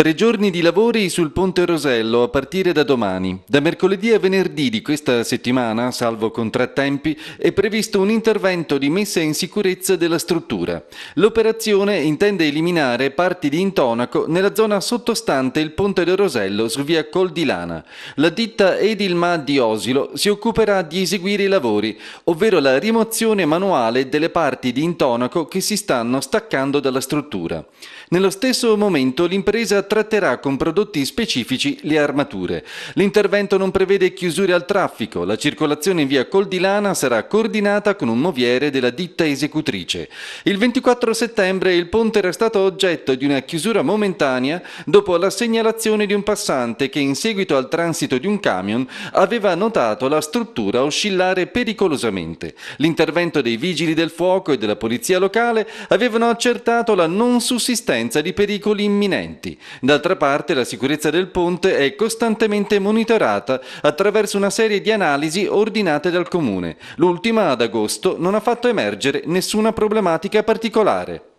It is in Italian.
Tre giorni di lavori sul Ponte Rosello a partire da domani. Da mercoledì a venerdì di questa settimana, salvo contrattempi, è previsto un intervento di messa in sicurezza della struttura. L'operazione intende eliminare parti di intonaco nella zona sottostante il Ponte del Rosello su via Col di Lana. La ditta Edilma di Osilo si occuperà di eseguire i lavori, ovvero la rimozione manuale delle parti di intonaco che si stanno staccando dalla struttura. Nello stesso momento l'impresa tratterà con prodotti specifici le armature. L'intervento non prevede chiusure al traffico, la circolazione in via Coldilana sarà coordinata con un moviere della ditta esecutrice. Il 24 settembre il ponte era stato oggetto di una chiusura momentanea dopo la segnalazione di un passante che in seguito al transito di un camion aveva notato la struttura oscillare pericolosamente. L'intervento dei vigili del fuoco e della polizia locale avevano accertato la non sussistenza di pericoli imminenti. D'altra parte la sicurezza del ponte è costantemente monitorata attraverso una serie di analisi ordinate dal Comune. L'ultima ad agosto non ha fatto emergere nessuna problematica particolare.